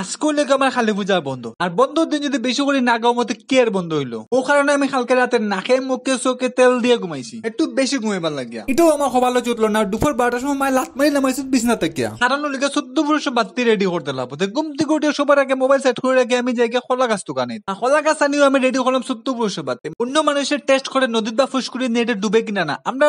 আজকেও লেগে আমার খালি পূজা বন্ধ আর বন্ধুর দিন যদি বেশি করে না গাও মতো কে বন্ধ হইলো ও কারণে আমি কালকে রাতে নাকে মুখে চোখে তেল দিয়ে ঘুমাইছি একটু বেশি ঘুমাইবার লাগিয়া এটাও আমার সবালো উঠলো না দুপুর বারোটার সময় মায় লাত মারি নামাইছি বিছনা থেকে কারণ লিগে চোদ্দ পুরুষ বাতি রেডি করতে লাভ তো থেকে উঠে সবার আগে মোবাইল সেট করে রাখি আমি যাই খোলা গাছ তো কানে আর খোলা গাছ আনিও আমি রেডি করলাম চোদ্দ পুরুষ বাতি অন্য মানুষের টেস্ট করে নদীর বা ফুসকুড়ি নেটে ডুবে কিনা না আমরা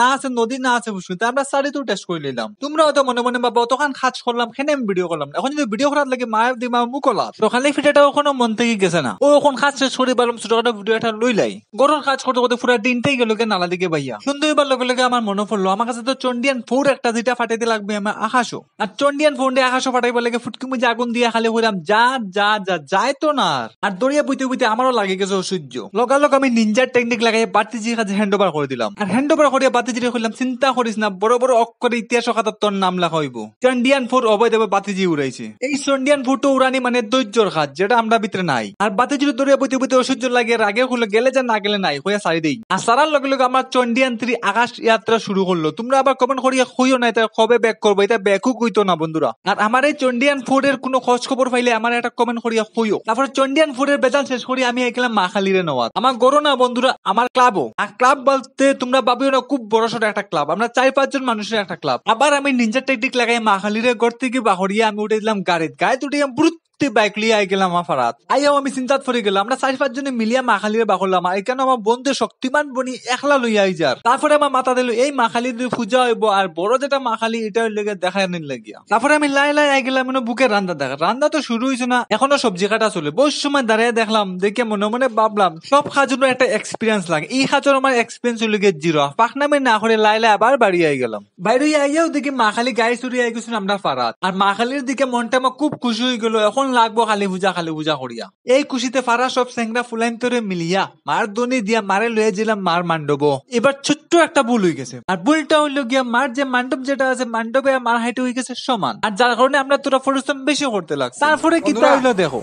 না আছে নদী না আছে ফুসকুড়িতে আমরা শাড়িতেও টেস্ট করে নিলাম তোমরা হয়তো মনে মনে বাবা অতখান খাজ করলাম খেনে আমি ভিডিও করলাম এখন যদি ভিডিও করার থেকে মায়ের দিমা মুকলা তো খালি ফিটাটা ওখানে মন থেকে গেছে না ও এখন খাচ্ছে শেষ বালম ছোট ছোটখাটো ভিডিও একটা লই লাই গরুর কাজ করতে করতে পুরা দিনটাই গেল নালা দিকে ভাইয়া কিন্তু এবার লগে লগে আমার মনে পড়লো আমার কাছে তো চন্ডিয়ান ফোর একটা যেটা ফাটাইতে লাগবে আমার আকাশও আর চন্ডিয়ান ফোন দিয়ে আকাশও ফাটাইবার লাগে ফুটকি মুজে আগুন দিয়ে খালি হইলাম যা যা যা যায় তো না আর দড়িয়া বুইতে বুইতে আমারও লাগে গেছে অসহ্য লগালগ আমি নিনজার টেকনিক লাগাই বাতিজির কাছে হ্যান্ড ওভার করে দিলাম আর হ্যান্ড ওভার করিয়া বাতিজিরে কইলাম চিন্তা করিস না বড় বড় অক্ষরে ইতিহাস খাতার তোর নাম লেখা হইব চন্ডিয়ান ফোর অবৈধ বাতিজি উড়াইছে এই চন্ডিয়ান ইন্ডিয়ান ভুটো উড়ানি মানে ধৈর্যর কাজ যেটা আমরা ভিতরে নাই আর বাতি যদি দরিয়া বইতে বইতে অসহ্য লাগে রাগে হলো গেলে যা না গেলে নাই হয়ে সারি দেই আর সারার লগে লগে আমার চন্ডিয়ান থ্রি আকাশ যাত্রা শুরু করলো তোমরা আবার কমেন্ট করিয়া হইও না এটা কবে ব্যাক করবো এটা ব্যাকও কইতো না বন্ধুরা আর আমার এই চন্ডিয়ান ফোর এর কোনো খোঁজ খবর পাইলে আমার একটা কমেন্ট করিয়া হইও তারপরে চন্ডিয়ান ফোর এর বেজাল শেষ করি আমি এখানে মাখালিরে নেওয়ার আমার গরো না বন্ধুরা আমার ক্লাবও আর ক্লাব বলতে তোমরা ভাবিও না খুব বড় সড়ো একটা ক্লাব আমরা চার পাঁচজন মানুষের একটা ক্লাব আবার আমি নিজের টেকনিক লাগাই মাখালিরে ঘর থেকে বাহরিয়ে আমি উঠে দিলাম গাড়ির গাড়ি itu dia yang brut সত্যি বাইক লিয়ে আই গেলাম আফারাত আই আমি চিন্তাত ফরি গেলাম আমরা চার পাঁচ জনে মিলিয়া মাখালির বাকলাম এই কেন আমার বন্ধু শক্তিমান বনি একলা লই আই যার তারপরে আমার মাথা দিল এই মাখালি দুই পূজা হইব আর বড় যেটা মাখালি এটা লেগে দেখা নিন লাগিয়া তারপরে আমি লাই লাই আই গেলাম মানে বুকে রান্না দেখা রান্না তো শুরু হয়েছে না এখনো সবজি কাটা চলে বহু সময় দাঁড়িয়ে দেখলাম দেখে মনে মনে ভাবলাম সব খাজুর একটা এক্সপিরিয়েন্স লাগে এই খাজুর আমার এক্সপিরিয়েন্স গিয়ে জিরো পাখনামে না করে লাই লাই আবার বাড়ি আই গেলাম বাইরে আইয়াও দেখি মাখালি গায়ে চুরি আই গেছিলাম আমরা ফারাত আর মাখালির দিকে মনটা আমার খুব খুশি হয়ে গেল এখন লাগবো খালি বুঝা খালি বুঝা করিয়া এই খুশিতে ফারা সব সেংরা ফুলাইন্তরে মিলিয়া মার দনি দিয়া মারে লয়ে দিলাম মার মান্ডব এবার ছোট্ট একটা ভুল হয়ে গেছে আর ভুলটা হইলো গিয়া মার যে মান্ডব যেটা আছে মান্ডবে আর মার হাইটে হয়ে গেছে সমান আর যার কারণে আমরা তোরা পরিশ্রম বেশি করতে লাগছে তারপরে কি হইলো দেখো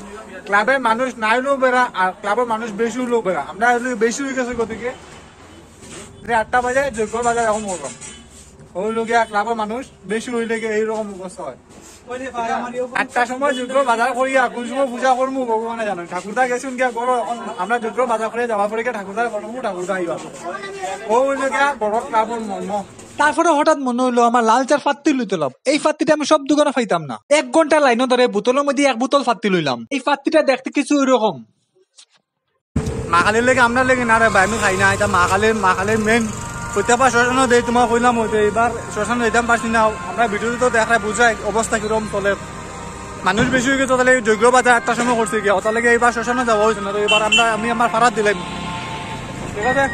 ক্লাবের মানুষ নাই হলো বেড়া আর ক্লাবের মানুষ বেশি হলো বেড়া আমরা বেশি হয়ে গেছে গতিকে আটটা বাজে যোগ্য বাজার এরকম করলাম হইলো গিয়া ক্লাবের মানুষ বেশি হইলে এইরকম অবস্থা হয় একটা সময় যুদ্ধ বাজার করি কোন সময় পূজা করবো ভগবানে জানো ঠাকুরদা গেছি গিয়া গড় আমরা যুদ্ধ বাজার করে যাওয়া পরে ঠাকুরদা করবো ঠাকুরদা আইবা ও গিয়া বড় কাপড় মর্ম তারপরে হঠাৎ মনে হলো আমার লাল চার ফাত্তি লইতলাম এই ফাত্তিটা আমি সব দোকানে ফাইতাম না এক ঘন্টা লাইন ধরে বোতলের মধ্যে এক বোতল ফাত্তি লইলাম এই ফাত্তিটা দেখতে কিছু ওইরকম মাখালির লেগে আমরা লেগে না রে ভাই আমি খাই না এটা মাখালির মাখালির মেন প্রত্যেকবার শোষণ দেই তোমার কইলাম হয়তো এবার শোষণ দিতাম পারছি না আমরা ভিডিওতে তো দেখা বুঝাই অবস্থা কিরম তলে মানুষ বেশি হয়ে গেছে তাহলে যোগ্য বাজার একটা সময় করছে গিয়া তাহলে এইবার শোষণে যাওয়া হয়েছে না তো এবার আমরা আমি আমার ফারাত দিলাম ঠিক আছে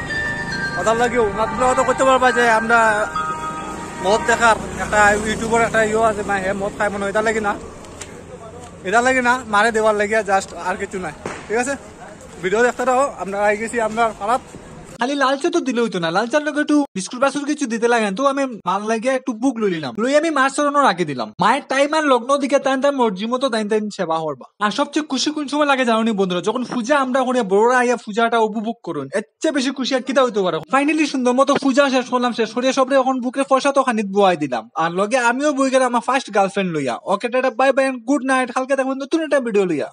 কথা লাগিও আপনারা তো করতে পারবা যে আমরা মদ দেখার একটা ইউটিউবের একটা ইয়ে আছে মানে হ্যাঁ মদ খাই মনে এটা লাগে না এটা লাগে না মারে দেওয়ার লাগিয়া জাস্ট আর কিছু নাই ঠিক আছে ভিডিও দেখতে দাও আমরা আই গেছি আমরা ফারাত খালি লাল তো দিলেই তো না লাল লোক একটু বিস্কুট বাসুর কিছু দিতে লাগেন তো আমি মাল লাগিয়ে একটু বুক লই নিলাম লই আমি মাছ সরানোর আগে দিলাম মায়ের টাইম আর লগ্ন দিকে তাই তাই মর্জি মতো তাই তাই সেবা হরবা আর সবচেয়ে খুশি কোন সময় লাগে জানি বন্ধুরা যখন পূজা আমরা করে বড়রা আইয়া পূজাটা উপভোগ করুন এর চেয়ে বেশি খুশি আর কিতা হইতে পারে ফাইনালি সুন্দর মতো পূজা শেষ করলাম শেষ করে সবরে এখন বুকে ফসা তো খানিত বুয়াই দিলাম আর লগে আমিও বই গেলাম আমার ফার্স্ট গার্লফ্রেন্ড লইয়া okay tata bye bye good night হালকা দেখবেন নতুন একটা ভিডিও লইয়া